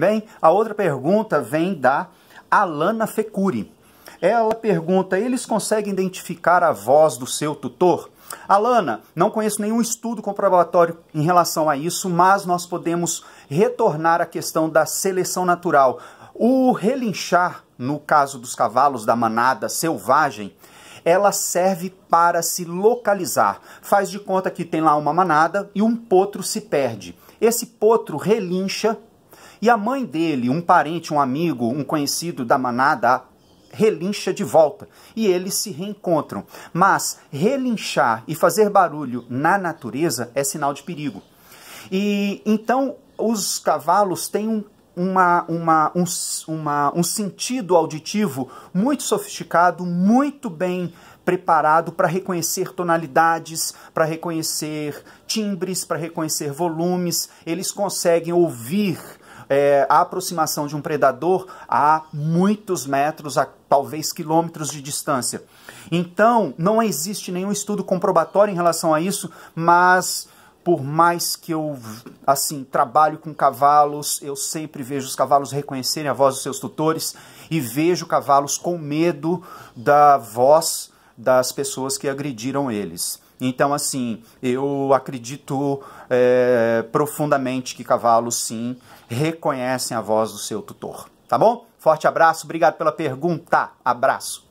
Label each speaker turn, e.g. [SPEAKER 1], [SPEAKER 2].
[SPEAKER 1] Bem, a outra pergunta vem da Alana Fecuri. Ela pergunta: eles conseguem identificar a voz do seu tutor? Alana, não conheço nenhum estudo comprobatório em relação a isso, mas nós podemos retornar à questão da seleção natural. O relinchar, no caso dos cavalos da manada selvagem, ela serve para se localizar. Faz de conta que tem lá uma manada e um potro se perde. Esse potro relincha e a mãe dele, um parente, um amigo, um conhecido da manada, relincha de volta e eles se reencontram. Mas relinchar e fazer barulho na natureza é sinal de perigo. E então os cavalos têm um uma, uma, um, uma, um sentido auditivo muito sofisticado, muito bem preparado para reconhecer tonalidades, para reconhecer timbres, para reconhecer volumes. Eles conseguem ouvir é, a aproximação de um predador a muitos metros, a talvez quilômetros de distância. Então, não existe nenhum estudo comprobatório em relação a isso, mas por mais que eu assim trabalho com cavalos, eu sempre vejo os cavalos reconhecerem a voz dos seus tutores e vejo cavalos com medo da voz das pessoas que agrediram eles. Então, assim, eu acredito é, profundamente que cavalos, sim, reconhecem a voz do seu tutor. Tá bom? Forte abraço, obrigado pela pergunta. Abraço.